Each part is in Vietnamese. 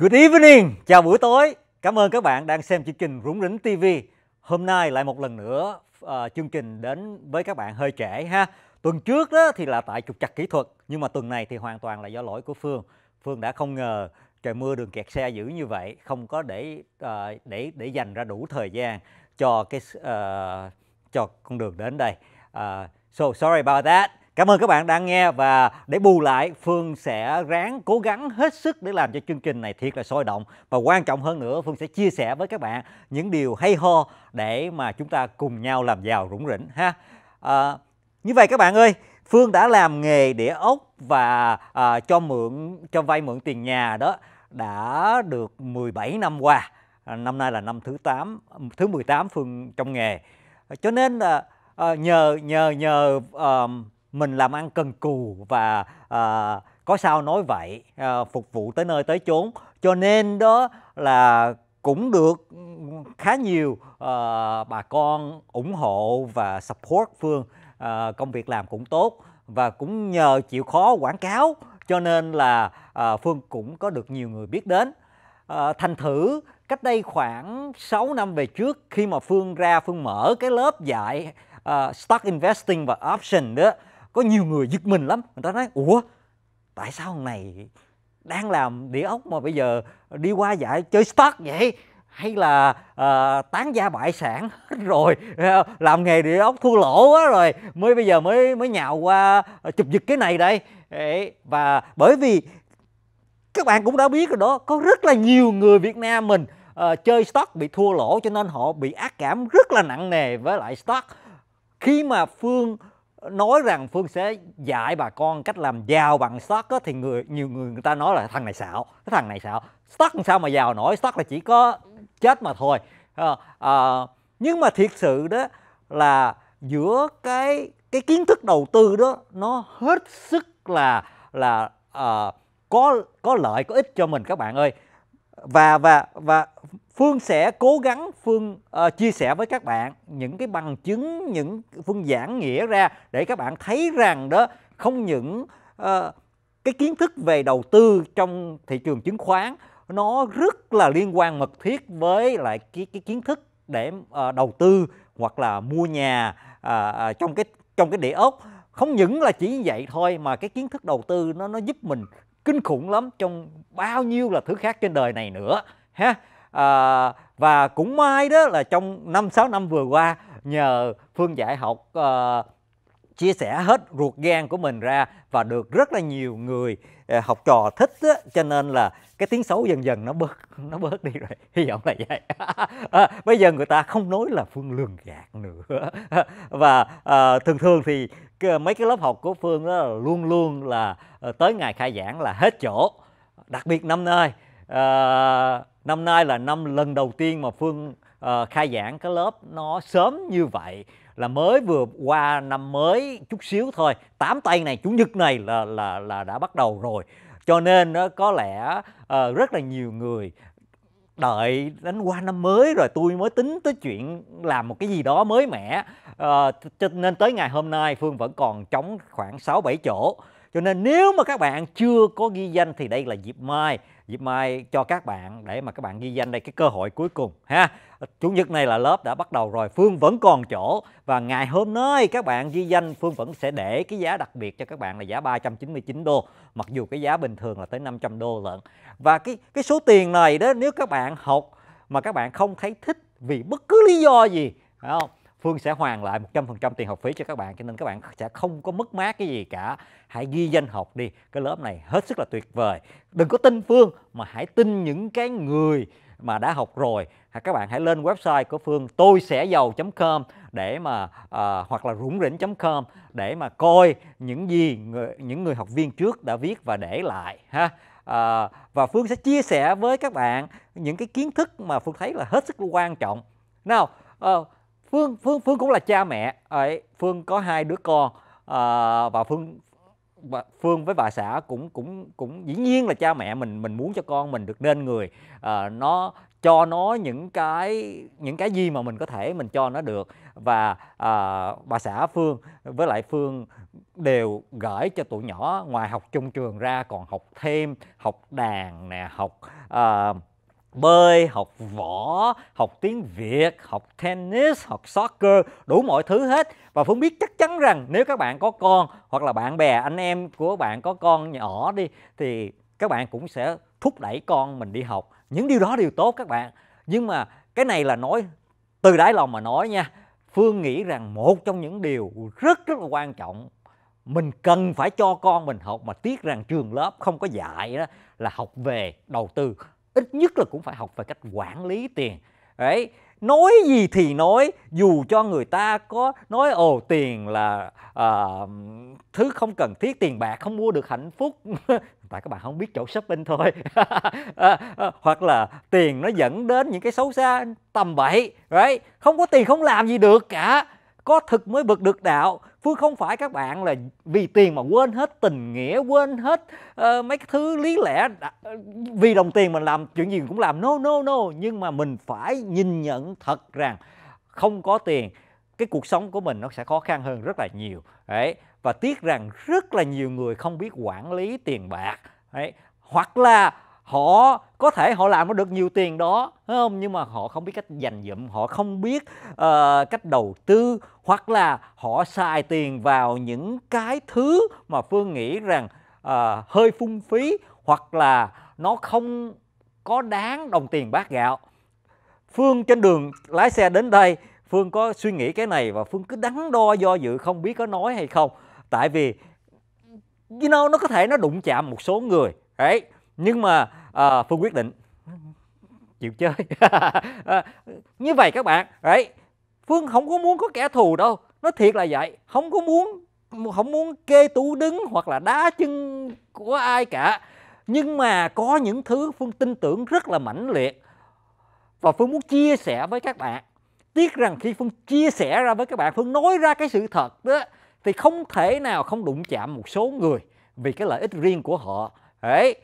Good evening, chào buổi tối. Cảm ơn các bạn đang xem chương trình Rúng Rỉnh TV. Hôm nay lại một lần nữa uh, chương trình đến với các bạn hơi trễ ha. Tuần trước đó thì là tại trục chặt kỹ thuật, nhưng mà tuần này thì hoàn toàn là do lỗi của Phương. Phương đã không ngờ trời mưa đường kẹt xe dữ như vậy, không có để uh, để để dành ra đủ thời gian cho cái uh, cho con đường đến đây. Uh, so sorry about that. Cảm ơn các bạn đang nghe và để bù lại Phương sẽ ráng cố gắng hết sức để làm cho chương trình này thiệt là sôi động và quan trọng hơn nữa Phương sẽ chia sẻ với các bạn những điều hay ho để mà chúng ta cùng nhau làm giàu rủng rỉnh ha. À, như vậy các bạn ơi, Phương đã làm nghề đĩa ốc và à, cho mượn cho vay mượn tiền nhà đó đã được 17 năm qua. À, năm nay là năm thứ 8 thứ 18 Phương trong nghề. Cho nên là à, nhờ nhờ nhờ um, mình làm ăn cần cù và à, có sao nói vậy à, phục vụ tới nơi tới chốn cho nên đó là cũng được khá nhiều uh, bà con ủng hộ và support phương uh, công việc làm cũng tốt và cũng nhờ chịu khó quảng cáo cho nên là uh, phương cũng có được nhiều người biết đến uh, thành thử cách đây khoảng 6 năm về trước khi mà phương ra phương mở cái lớp dạy uh, stock investing và option đó có nhiều người giật mình lắm người ta nói ủa tại sao thằng này đang làm địa ốc mà bây giờ đi qua giải chơi stock vậy hay là uh, tán gia bại sản rồi ờ, làm nghề địa ốc thua lỗ quá rồi mới bây giờ mới mới nhào qua ờ, chụp giật cái này đây và bởi vì các bạn cũng đã biết rồi đó có rất là nhiều người Việt Nam mình uh, chơi stock bị thua lỗ cho nên họ bị ác cảm rất là nặng nề với lại stock khi mà Phương nói rằng phương sẽ dạy bà con cách làm giàu bằng stock á, thì người nhiều người người ta nói là thằng này xạo cái thằng này xạo stock làm sao mà giàu nổi stock là chỉ có chết mà thôi à, à, nhưng mà thiệt sự đó là giữa cái cái kiến thức đầu tư đó nó hết sức là là à, có có lợi có ích cho mình các bạn ơi và và và Phương sẽ cố gắng Phương uh, chia sẻ với các bạn những cái bằng chứng, những Phương giảng nghĩa ra để các bạn thấy rằng đó không những uh, cái kiến thức về đầu tư trong thị trường chứng khoán nó rất là liên quan mật thiết với lại cái, cái kiến thức để uh, đầu tư hoặc là mua nhà uh, trong cái trong cái địa ốc không những là chỉ vậy thôi mà cái kiến thức đầu tư nó nó giúp mình kinh khủng lắm trong bao nhiêu là thứ khác trên đời này nữa ha à, và cũng may đó là trong năm sáu năm vừa qua nhờ phương dạy học à, chia sẻ hết ruột gan của mình ra và được rất là nhiều người ờ, học trò thích á, cho nên là cái tiếng xấu dần dần nó bớt nó bớt đi rồi hy vọng là vậy à, bây giờ người ta không nói là phương lường gạt nữa và à, thường thường thì mấy cái lớp học của phương đó luôn luôn là tới ngày khai giảng là hết chỗ đặc biệt năm nay à, năm nay là năm lần đầu tiên mà Phương à, khai giảng cái lớp nó sớm như vậy là mới vừa qua năm mới chút xíu thôi tám tay này chủ nhật này là là là đã bắt đầu rồi cho nên đó có lẽ uh, rất là nhiều người đợi đến qua năm mới rồi tôi mới tính tới chuyện làm một cái gì đó mới mẻ uh, cho nên tới ngày hôm nay phương vẫn còn trống khoảng sáu bảy chỗ cho nên nếu mà các bạn chưa có ghi danh thì đây là dịp mai dịp mai cho các bạn để mà các bạn ghi danh đây cái cơ hội cuối cùng ha chủ nhật này là lớp đã bắt đầu rồi phương vẫn còn chỗ và ngày hôm nay các bạn ghi danh phương vẫn sẽ để cái giá đặc biệt cho các bạn là giá 399 đô mặc dù cái giá bình thường là tới 500 đô lận và cái cái số tiền này đó nếu các bạn học mà các bạn không thấy thích vì bất cứ lý do gì phải không Phương sẽ hoàn lại 100% tiền học phí cho các bạn cho nên các bạn sẽ không có mất mát cái gì cả. Hãy ghi danh học đi. Cái lớp này hết sức là tuyệt vời. Đừng có tin Phương mà hãy tin những cái người mà đã học rồi các bạn hãy lên website của Phương tôi sẽ giàu.com để mà à, hoặc là rủng rỉnh.com để mà coi những gì người, những người học viên trước đã viết và để lại ha à, và Phương sẽ chia sẻ với các bạn những cái kiến thức mà Phương thấy là hết sức quan trọng nào à, Phương Phương Phương cũng là cha mẹ ấy Phương có hai đứa con à, và Phương và Phương với bà xã cũng cũng cũng dĩ nhiên là cha mẹ mình mình muốn cho con mình được nên người à, nó cho nó những cái những cái gì mà mình có thể mình cho nó được và à, bà xã Phương với lại Phương đều gửi cho tụi nhỏ ngoài học chung trường ra còn học thêm học đàn nè học à, bơi, học võ, học tiếng Việt, học tennis, học soccer, đủ mọi thứ hết. Và Phương biết chắc chắn rằng nếu các bạn có con hoặc là bạn bè, anh em của bạn có con nhỏ đi thì các bạn cũng sẽ thúc đẩy con mình đi học. Những điều đó đều tốt các bạn. Nhưng mà cái này là nói từ đáy lòng mà nói nha. Phương nghĩ rằng một trong những điều rất rất là quan trọng mình cần phải cho con mình học mà tiếc rằng trường lớp không có dạy đó là học về đầu tư ít nhất là cũng phải học về cách quản lý tiền đấy nói gì thì nói dù cho người ta có nói ồ tiền là uh, thứ không cần thiết tiền bạc không mua được hạnh phúc tại các bạn không biết chỗ shopping thôi ờ, ờ, hoặc là tiền nó dẫn đến những cái xấu xa tầm bậy đấy không có tiền không làm gì được cả có thực mới bực được đạo Phương không phải các bạn là vì tiền mà quên hết tình nghĩa, quên hết uh, mấy thứ lý lẽ ờ, vì đồng tiền mình làm chuyện gì cũng làm no no no nhưng mà mình phải nhìn nhận thật rằng không có tiền cái cuộc sống của mình nó sẽ khó khăn hơn rất là nhiều. Đấy và tiếc rằng rất là nhiều người không biết quản lý tiền bạc. Đấy hoặc là họ có thể họ làm được nhiều tiền đó phải không nhưng mà họ không biết cách dành dụm họ không biết uh, cách đầu tư hoặc là họ xài tiền vào những cái thứ mà phương nghĩ rằng uh, hơi phung phí hoặc là nó không có đáng đồng tiền bát gạo phương trên đường lái xe đến đây phương có suy nghĩ cái này và phương cứ đắn đo do dự không biết có nói hay không tại vì you know, nó có thể nó đụng chạm một số người đấy nhưng mà à, phương quyết định chịu chơi à, như vậy các bạn đấy phương không có muốn có kẻ thù đâu nó thiệt là vậy không có muốn không muốn kê tú đứng hoặc là đá chân của ai cả nhưng mà có những thứ phương tin tưởng rất là mãnh liệt và phương muốn chia sẻ với các bạn tiếc rằng khi phương chia sẻ ra với các bạn phương nói ra cái sự thật đó thì không thể nào không đụng chạm một số người vì cái lợi ích riêng của họ đấy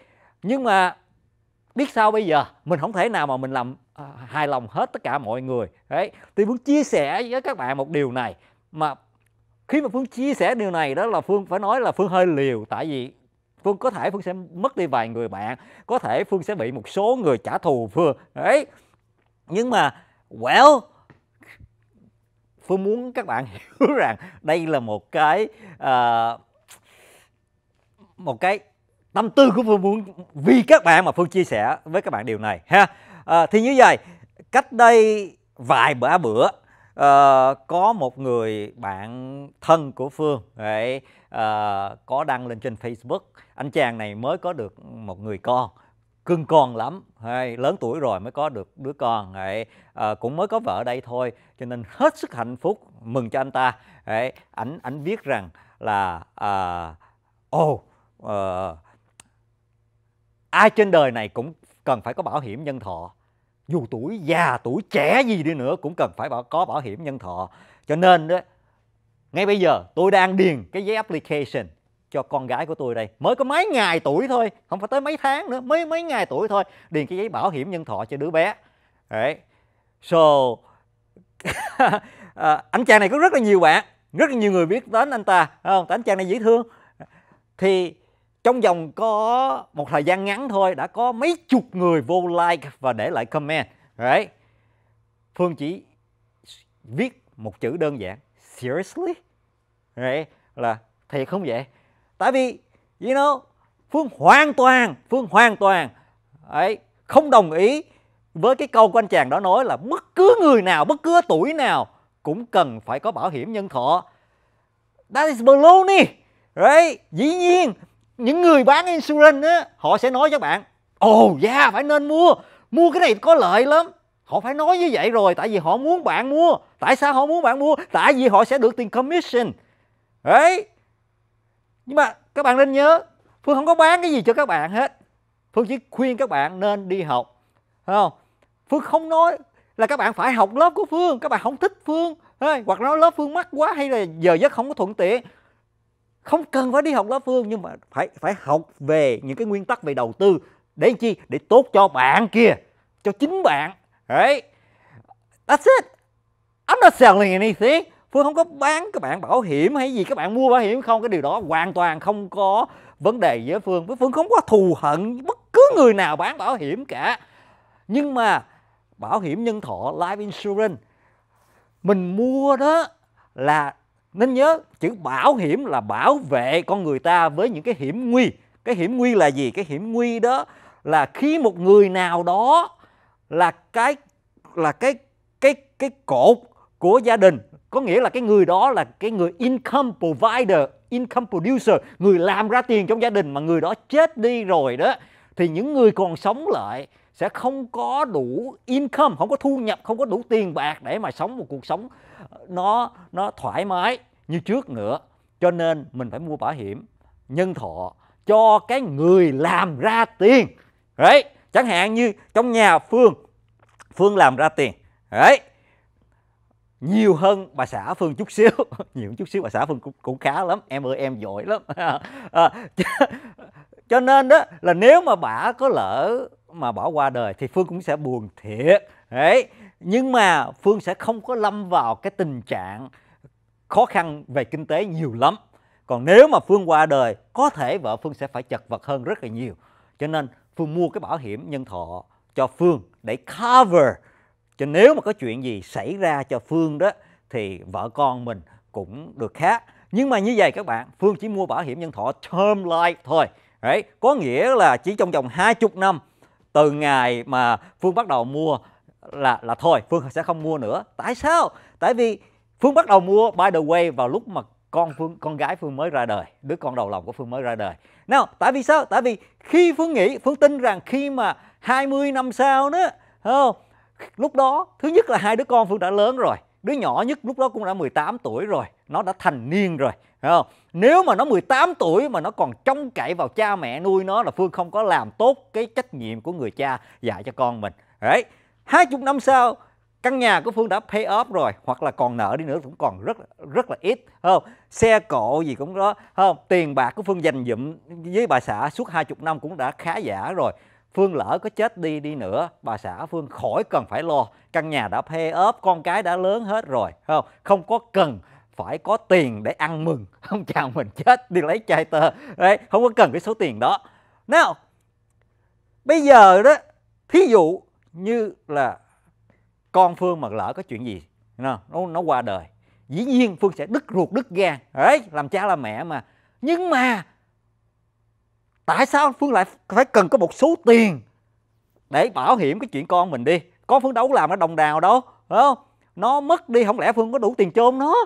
nhưng mà biết sao bây giờ mình không thể nào mà mình làm à, hài lòng hết tất cả mọi người đấy thì muốn chia sẻ với các bạn một điều này mà khi mà phương chia sẻ điều này đó là phương phải nói là phương hơi liều tại vì phương có thể phương sẽ mất đi vài người bạn có thể phương sẽ bị một số người trả thù phương đấy nhưng mà well phương muốn các bạn hiểu rằng đây là một cái uh, một cái tâm tư của phương muốn vì các bạn mà phương chia sẻ với các bạn điều này ha à, thì như vậy cách đây vài bữa à, bữa uh, có một người bạn thân của phương để uh, ờ, có đăng lên trên facebook anh chàng này mới có được một người con cưng con lắm hay lớn tuổi rồi mới có được đứa con hay à, ờ, cũng mới có vợ đây thôi cho nên hết sức hạnh phúc mừng cho anh ta ấy ảnh ảnh viết rằng là à, ô oh, à, ai trên đời này cũng cần phải có bảo hiểm nhân thọ dù tuổi già tuổi trẻ gì đi nữa cũng cần phải có bảo hiểm nhân thọ cho nên đó ngay bây giờ tôi đang điền cái giấy application cho con gái của tôi đây mới có mấy ngày tuổi thôi không phải tới mấy tháng nữa mới mấy ngày tuổi thôi điền cái giấy bảo hiểm nhân thọ cho đứa bé đấy so à, anh chàng này có rất là nhiều bạn rất là nhiều người biết đến anh ta không tại anh chàng này dễ thương thì trong vòng có một thời gian ngắn thôi đã có mấy chục người vô like và để lại comment right phương chỉ viết một chữ đơn giản seriously right là thiệt không vậy tại vì you know phương hoàn toàn phương hoàn toàn ấy không đồng ý với cái câu của anh chàng đó nói là bất cứ người nào bất cứ tuổi nào cũng cần phải có bảo hiểm nhân thọ that is baloney right dĩ nhiên những người bán insurance á họ sẽ nói với bạn ồ oh, yeah phải nên mua mua cái này có lợi lắm họ phải nói như vậy rồi tại vì họ muốn bạn mua tại sao họ muốn bạn mua tại vì họ sẽ được tiền commission đấy nhưng mà các bạn nên nhớ phương không có bán cái gì cho các bạn hết phương chỉ khuyên các bạn nên đi học Thấy không phương không nói là các bạn phải học lớp của phương các bạn không thích phương hay hoặc nói lớp phương mắc quá hay là giờ giấc không có thuận tiện không cần phải đi học lá phương nhưng mà phải phải học về những cái nguyên tắc về đầu tư để chi để tốt cho bạn kia cho chính bạn đấy that's it I'm not selling anything Phương không có bán các bạn bảo hiểm hay gì các bạn mua bảo hiểm không cái điều đó hoàn toàn không có vấn đề với Phương với Phương không có thù hận bất cứ người nào bán bảo hiểm cả nhưng mà bảo hiểm nhân thọ life insurance mình mua đó là nên nhớ chữ bảo hiểm là bảo vệ con người ta với những cái hiểm nguy cái hiểm nguy là gì cái hiểm nguy đó là khi một người nào đó là cái là cái cái cái cột của gia đình có nghĩa là cái người đó là cái người income provider income producer người làm ra tiền trong gia đình mà người đó chết đi rồi đó thì những người còn sống lại sẽ không có đủ income không có thu nhập không có đủ tiền bạc để mà sống một cuộc sống ờ, nó nó thoải mái như trước nữa cho nên mình phải mua bảo hiểm nhân thọ cho cái người làm ra tiền đấy chẳng hạn như trong nhà phương phương làm ra tiền đấy nhiều hơn bà xã phương chút xíu nhiều chút xíu bà xã phương cũng, cũng khá lắm em ơi em giỏi lắm à, cho, cho nên đó là nếu mà bà có lỡ mà bỏ qua đời thì phương cũng sẽ buồn thiệt đấy nhưng mà phương sẽ không có lâm vào cái tình trạng khó khăn về kinh tế nhiều lắm còn nếu mà phương qua đời có thể vợ phương sẽ phải chật vật hơn rất là nhiều cho nên phương mua cái bảo hiểm nhân thọ cho phương để cover cho nếu mà có chuyện gì xảy ra cho phương đó thì vợ con mình cũng được khác nhưng mà như vậy các bạn phương chỉ mua bảo hiểm nhân thọ term life thôi đấy có nghĩa là chỉ trong vòng hai chục năm từ ngày mà phương bắt đầu mua là là thôi phương sẽ không mua nữa tại sao tại vì phương bắt đầu mua by the way vào lúc mà con phương con gái phương mới ra đời đứa con đầu lòng của phương mới ra đời nào tại vì sao tại vì khi phương nghĩ phương tin rằng khi mà 20 năm sau đó không lúc đó thứ nhất là hai đứa con phương đã lớn rồi đứa nhỏ nhất lúc đó cũng đã 18 tuổi rồi nó đã thành niên rồi Hiểu không? Nếu mà nó 18 tuổi mà nó còn trông cậy vào cha mẹ nuôi nó là Phương không có làm tốt cái trách nhiệm của người cha dạy cho con mình. Đấy. 20 năm sau căn nhà của Phương đã pay off rồi hoặc là còn nợ đi nữa cũng còn rất rất là ít không xe cộ gì cũng đó không tiền bạc của Phương dành dụm với bà xã suốt 20 năm cũng đã khá giả rồi Phương lỡ có chết đi đi nữa bà xã Phương khỏi cần phải lo căn nhà đã pay off con cái đã lớn hết rồi không không có cần phải có tiền để ăn mừng không chào mình chết đi lấy chai tơ đấy không có cần cái số tiền đó nào bây giờ đó thí dụ như là con phương mà lỡ có chuyện gì nó nó qua đời dĩ nhiên phương sẽ đứt ruột đứt gan đấy làm cha làm mẹ mà nhưng mà tại sao phương lại phải cần có một số tiền để bảo hiểm cái chuyện con mình đi Có phương đấu làm nó đồng đào đâu phải không nó mất đi không lẽ phương có đủ tiền chôn nó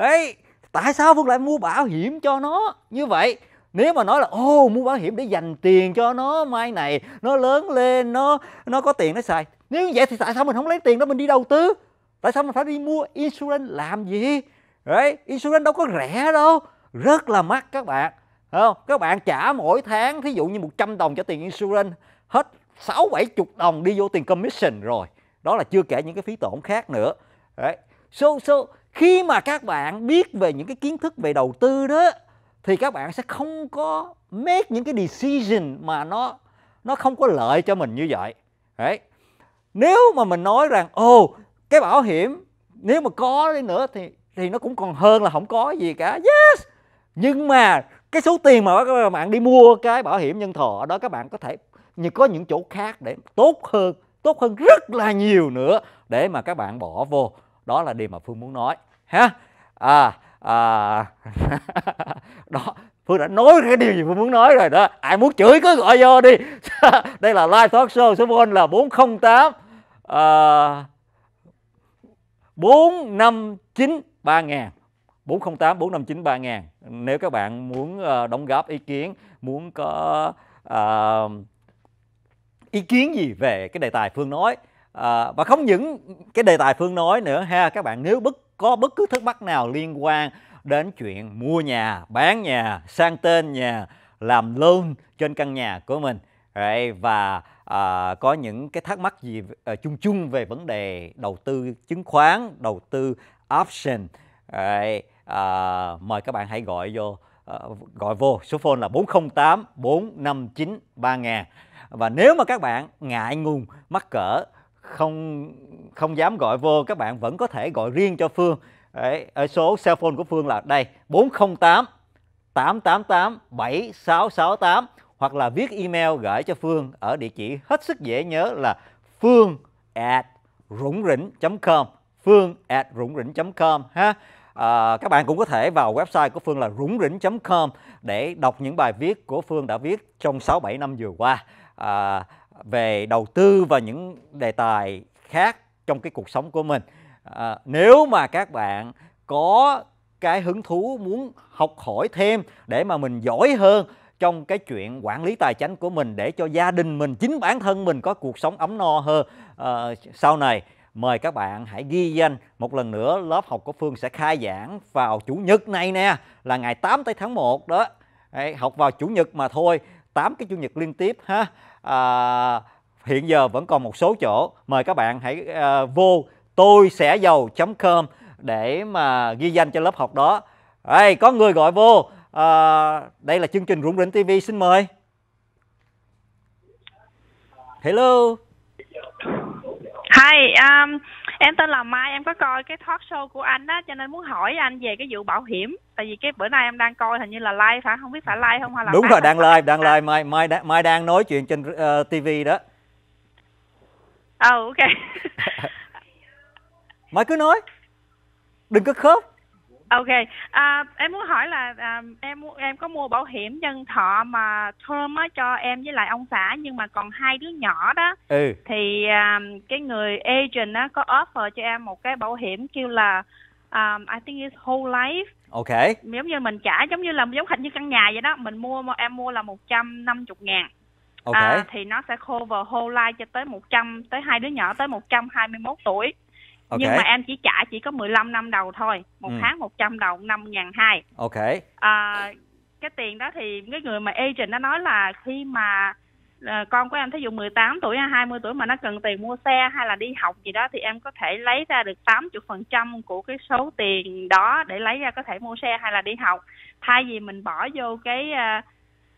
Đấy, tại sao Phương lại mua bảo hiểm cho nó như vậy? Nếu mà nói là ô mua bảo hiểm để dành tiền cho nó mai này nó lớn lên nó nó có tiền nó xài. Nếu như vậy thì tại sao mình không lấy tiền đó mình đi đầu tư? Tại sao mình phải đi mua insurance làm gì? Đấy, insurance đâu có rẻ đâu, rất là mắc các bạn. không? Các bạn trả mỗi tháng thí dụ như 100 đồng cho tiền insurance hết 6 70 đồng đi vô tiền commission rồi. Đó là chưa kể những cái phí tổn khác nữa. Đấy. So so khi mà các bạn biết về những cái kiến thức về đầu tư đó thì các bạn sẽ không có make những cái decision mà nó nó không có lợi cho mình như vậy đấy nếu mà mình nói rằng ồ oh, cái bảo hiểm nếu mà có đi nữa thì thì nó cũng còn hơn là không có gì cả yes nhưng mà cái số tiền mà các bạn đi mua cái bảo hiểm nhân thọ đó các bạn có thể như có những chỗ khác để tốt hơn tốt hơn rất là nhiều nữa để mà các bạn bỏ vô đó là điều mà phương muốn nói ha à, à đó Phương đã nói cái điều gì Phương muốn nói rồi đó Ai muốn chửi cứ gọi vô đi Đây là live talk show số phone là 408 à, 459 3000 408 459 3000 Nếu các bạn muốn uh, đóng góp ý kiến Muốn có uh, ý kiến gì về cái đề tài Phương nói à, và không những cái đề tài phương nói nữa ha các bạn nếu bất có bất cứ thắc mắc nào liên quan đến chuyện mua nhà bán nhà sang tên nhà làm loan trên căn nhà của mình right? và à, có những cái thắc mắc gì à, chung chung về vấn đề đầu tư chứng khoán đầu tư option right? à, mời các bạn hãy gọi vô à, gọi vô số phone là 408 459 3000 và nếu mà các bạn ngại ngùng mắc cỡ không không dám gọi vô các bạn vẫn có thể gọi riêng cho Phương Đấy, ở số cell phone của Phương là đây 408 888 7668 hoặc là viết email gửi cho Phương ở địa chỉ hết sức dễ nhớ là phương at rủng rỉnh com phương at rủng rỉnh com ha à, các bạn cũng có thể vào website của Phương là rủng rỉnh com để đọc những bài viết của Phương đã viết trong 6-7 năm vừa qua à, về đầu tư và những đề tài khác trong cái cuộc sống của mình à, nếu mà các bạn có cái hứng thú muốn học hỏi thêm để mà mình giỏi hơn trong cái chuyện quản lý tài chính của mình để cho gia đình mình chính bản thân mình có cuộc sống ấm no hơn à, sau này mời các bạn hãy ghi danh một lần nữa lớp học của Phương sẽ khai giảng vào chủ nhật này nè là ngày 8 tới tháng 1 đó Đấy, học vào chủ nhật mà thôi 8 cái chủ nhật liên tiếp ha à, hiện giờ vẫn còn một số chỗ mời các bạn hãy à, vô tôi sẽ giàu.com để mà ghi danh cho lớp học đó. Đây, có người gọi vô. À, đây là chương trình Rung Rỉnh TV xin mời. Hello. Hi, um, em tên là Mai em có coi cái talk show của anh á cho nên muốn hỏi anh về cái vụ bảo hiểm tại vì cái bữa nay em đang coi hình như là live phải không biết phải live không hay là đúng rồi đang live đang live mai mai mai đang nói chuyện trên uh, ờ, TV đó oh, ok mai cứ nói đừng có khớp Ok, à, em muốn hỏi là à, em em có mua bảo hiểm nhân thọ mà term á cho em với lại ông xã nhưng mà còn hai đứa nhỏ đó. Ừ. Thì à, cái người agent á có offer cho em một cái bảo hiểm kêu là um, I think it's whole life. Ok. Giống như mình trả giống như là giống hình như căn nhà vậy đó, mình mua em mua là 150 ngàn. Ok. À, thì nó sẽ cover whole life cho tới 100 tới hai đứa nhỏ tới 121 tuổi. Okay. Nhưng mà em chỉ trả chỉ có 15 năm đầu thôi, một ừ. tháng 100 đồng 5 ngàn hai. Ok. À, cái tiền đó thì cái người mà agent nó nói là khi mà ờ, con của em thí dụ 18 tuổi hay 20 tuổi mà nó cần tiền mua xe hay là đi học gì đó thì em có thể lấy ra được 80% của cái số tiền đó để lấy ra có thể mua xe hay là đi học. Thay vì mình bỏ vô cái ờ,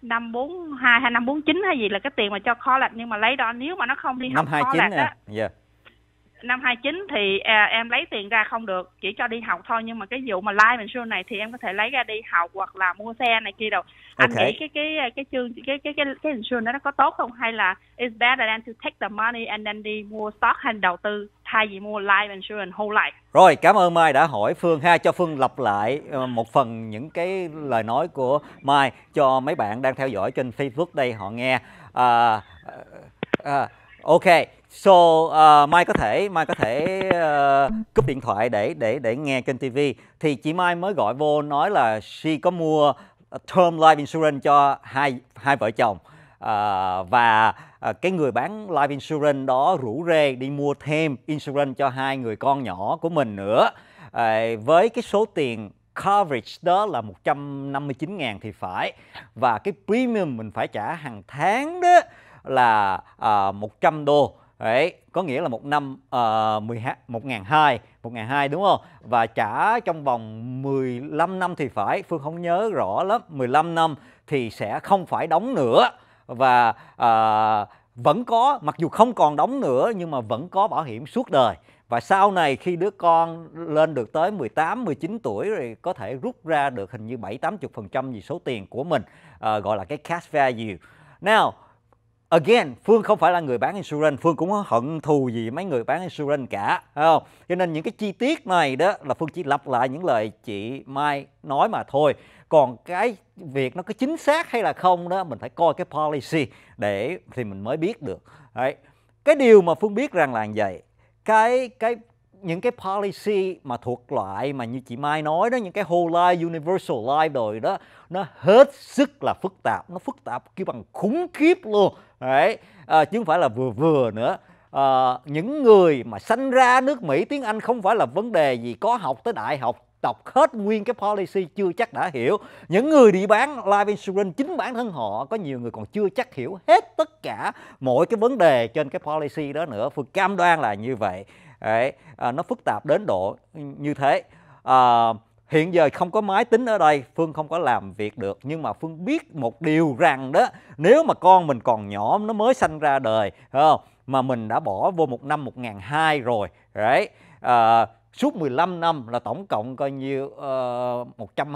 năm bốn hai hay năm bốn chín hay gì là cái tiền mà cho kho college nhưng mà lấy đó nếu mà nó không đi năm học college á yeah năm 29 thì à, em lấy tiền ra không được chỉ cho đi học thôi nhưng mà cái vụ mà live life insurance này thì em có thể lấy ra đi học hoặc là mua xe này kia đâu anh okay. nghĩ cái cái cái chương cái cái cái cái insurance đó nó có tốt không hay là is better than to take the money and then đi mua stock hay đầu tư thay vì mua life insurance whole life rồi cảm ơn Mai đã hỏi Phương ha cho Phương lặp lại ờ, một phần những cái lời nói của Mai cho mấy bạn đang theo dõi trên Facebook đây họ nghe à, à, ok So uh, Mai có thể Mai có thể uh, cúp điện thoại để để để nghe kênh TV thì chị Mai mới gọi vô nói là she có mua term life insurance cho hai hai vợ chồng uh, và uh, cái người bán life insurance đó rủ rê đi mua thêm insurance cho hai người con nhỏ của mình nữa uh, với cái số tiền coverage đó là 159 ngàn thì phải và cái premium mình phải trả hàng tháng đó là uh, 100 đô Đấy, có nghĩa là một năm uh, 10, 1002, hai đúng không? Và trả trong vòng 15 năm thì phải, Phương không nhớ rõ lắm, 15 năm thì sẽ không phải đóng nữa. Và uh, vẫn có, mặc dù không còn đóng nữa nhưng mà vẫn có bảo hiểm suốt đời. Và sau này khi đứa con lên được tới 18, 19 tuổi thì có thể rút ra được hình như 7-80% gì số tiền của mình, uh, gọi là cái cash value. Now, again phương không phải là người bán insurance phương cũng hận thù gì mấy người bán insurance cả phải không cho nên những cái chi tiết này đó là phương chỉ lặp lại những lời chị mai nói mà thôi còn cái việc nó có chính xác hay là không đó mình phải coi cái policy để thì mình mới biết được Đấy. cái điều mà phương biết rằng là như vậy cái cái những cái policy mà thuộc loại mà như chị Mai nói đó những cái whole life universal life rồi đó nó hết sức là phức tạp nó phức tạp kêu bằng khủng khiếp luôn đấy à, chứ không phải là vừa vừa nữa à, những người mà sanh ra nước Mỹ tiếng Anh không phải là vấn đề gì có học tới đại học đọc hết nguyên cái policy chưa chắc đã hiểu những người đi bán life insurance chính bản thân họ có nhiều người còn chưa chắc hiểu hết tất cả mọi cái vấn đề trên cái policy đó nữa phương cam đoan là như vậy Đấy, à, nó phức tạp đến độ như thế à, hiện giờ không có máy tính ở đây phương không có làm việc được nhưng mà phương biết một điều rằng đó nếu mà con mình còn nhỏ nó mới sanh ra đời không mà mình đã bỏ vô một năm một ngàn hai rồi đấy à, suốt 15 năm là tổng cộng coi như uh, ờ, 100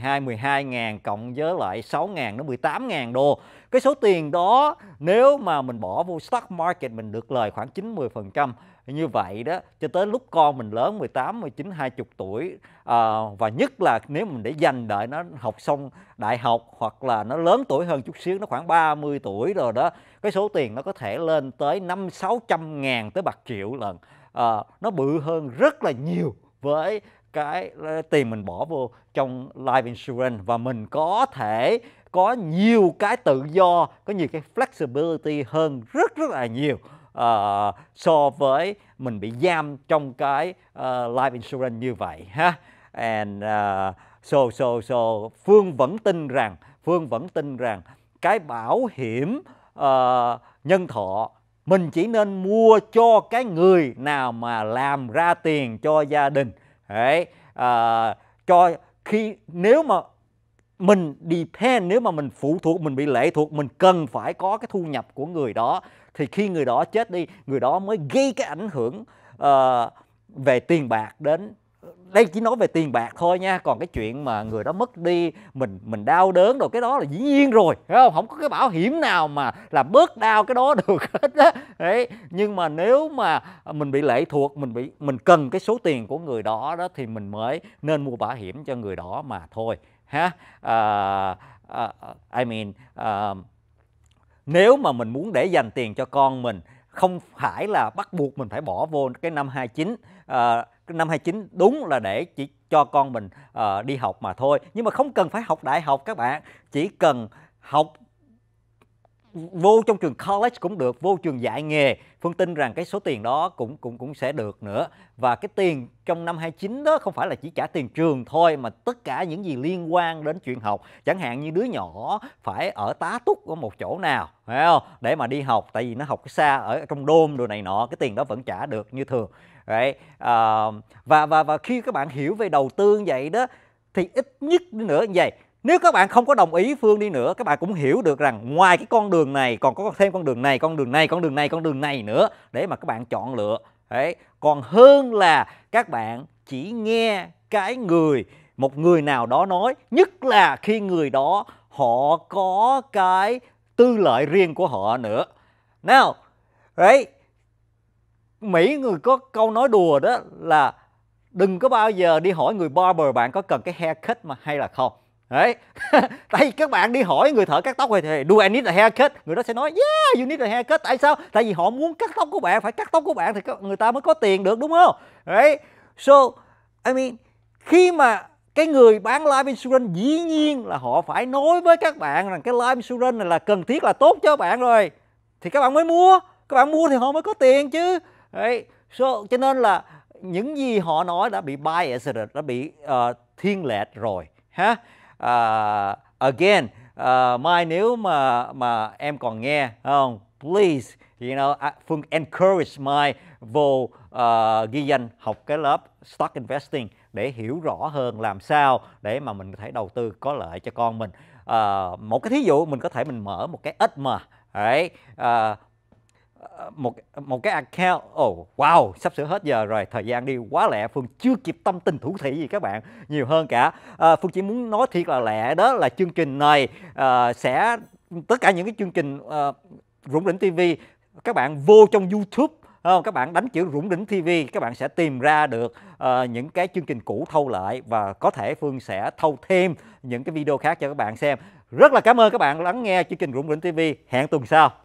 hai mười hai ngàn cộng với lại sáu ngàn đến mười tám ngàn đô. Cái số tiền đó nếu mà mình bỏ vô stock market mình được lời khoảng chín mười phần trăm như vậy đó cho tới lúc con mình lớn 18, 19, 20 tuổi à, và nhất là nếu mình để dành đợi nó học xong đại học hoặc là nó lớn tuổi hơn chút xíu nó khoảng 30 tuổi rồi đó cái số tiền nó có thể lên tới 5 600 ngàn tới bạc triệu lần à, nó bự hơn rất là nhiều với cái ờ, tiền mình bỏ vô trong life insurance và mình có thể có nhiều cái tự do, có nhiều cái flexibility hơn rất rất là nhiều uh, so với mình bị giam trong cái uh, life insurance như vậy ha and uh, so so so phương vẫn tin rằng phương vẫn tin rằng cái bảo hiểm uh, nhân thọ mình chỉ nên mua cho cái người nào mà làm ra tiền cho gia đình đấy à, cho khi nếu mà mình depend nếu mà mình phụ thuộc mình bị lệ thuộc mình cần phải có cái thu nhập của người đó thì khi người đó chết đi người đó mới gây cái ảnh hưởng uh, về tiền bạc đến đây chỉ nói về tiền bạc thôi nha còn cái chuyện mà người đó mất đi mình mình đau đớn rồi cái đó là dĩ nhiên rồi phải không không có cái bảo hiểm nào mà là bớt đau cái đó được hết á đấy nhưng mà nếu mà mình bị lệ thuộc mình bị mình cần cái số tiền của người đó đó thì mình mới nên mua bảo hiểm cho người đó mà thôi ha uh, uh, I mean uh, nếu mà mình muốn để dành tiền cho con mình không phải là bắt buộc mình phải bỏ vô cái năm 29 à, ờ, cái năm 29 đúng là để chỉ cho con mình à, đi học mà thôi nhưng mà không cần phải học đại học các bạn chỉ cần học vô trong trường college cũng được vô trường dạy nghề phương tin rằng cái số tiền đó cũng cũng cũng sẽ được nữa và cái tiền trong năm 29 đó không phải là chỉ trả tiền trường thôi mà tất cả những gì liên quan đến chuyện học chẳng hạn như đứa nhỏ phải ở tá túc ở một chỗ nào phải không để mà đi học tại vì nó học xa ở trong đôm đồ này nọ cái tiền đó vẫn trả được như thường đấy à, và và và khi các bạn hiểu về đầu tư như vậy đó thì ít nhất nữa như vậy nếu các bạn không có đồng ý phương đi nữa các bạn cũng hiểu được rằng ngoài cái con đường này còn có thêm con đường này con đường này con đường này con đường này nữa để mà các bạn chọn lựa đấy còn hơn là các bạn chỉ nghe cái người một người nào đó nói nhất là khi người đó họ có cái tư lợi riêng của họ nữa nào đấy mỹ người có câu nói đùa đó là đừng có bao giờ đi hỏi người barber bạn có cần cái haircut mà hay là không Đấy. tại các bạn đi hỏi người thợ cắt tóc thì do I need a haircut? Người đó sẽ nói yeah, you need a haircut. Tại sao? Tại vì họ muốn cắt tóc của bạn, phải cắt tóc của bạn thì người ta mới có tiền được đúng không? Đấy. So, I mean, khi mà cái người bán life insurance dĩ nhiên là họ phải nói với các bạn rằng cái life insurance này là cần thiết là tốt cho bạn rồi thì các bạn mới mua các bạn mua thì họ mới có tiền chứ Đấy. So, cho nên là những gì họ nói đã bị biased đã bị uh, thiên lệch rồi ha uh, again uh, mai nếu mà mà em còn nghe không please you know à, phương encourage mai vô uh, ghi danh học cái lớp stock investing để hiểu rõ hơn làm sao để mà mình có thể đầu tư có lợi cho con mình uh, một cái thí dụ mình có thể mình mở một cái ít mà đấy uh, một một cái account oh wow sắp sửa hết giờ rồi thời gian đi quá lẹ phương chưa kịp tâm tình thủ thị gì các bạn nhiều hơn cả à, phương chỉ muốn nói thiệt là lẹ đó là chương trình này à, sẽ tất cả những cái chương trình à, rủng rỉnh tv các bạn vô trong youtube không? các bạn đánh chữ rủng đỉnh tv các bạn sẽ tìm ra được uh, những cái chương trình cũ thâu lại và có thể phương sẽ thâu thêm những cái video khác cho các bạn xem rất là cảm ơn các bạn lắng nghe chương trình rủng đỉnh tv hẹn tuần sau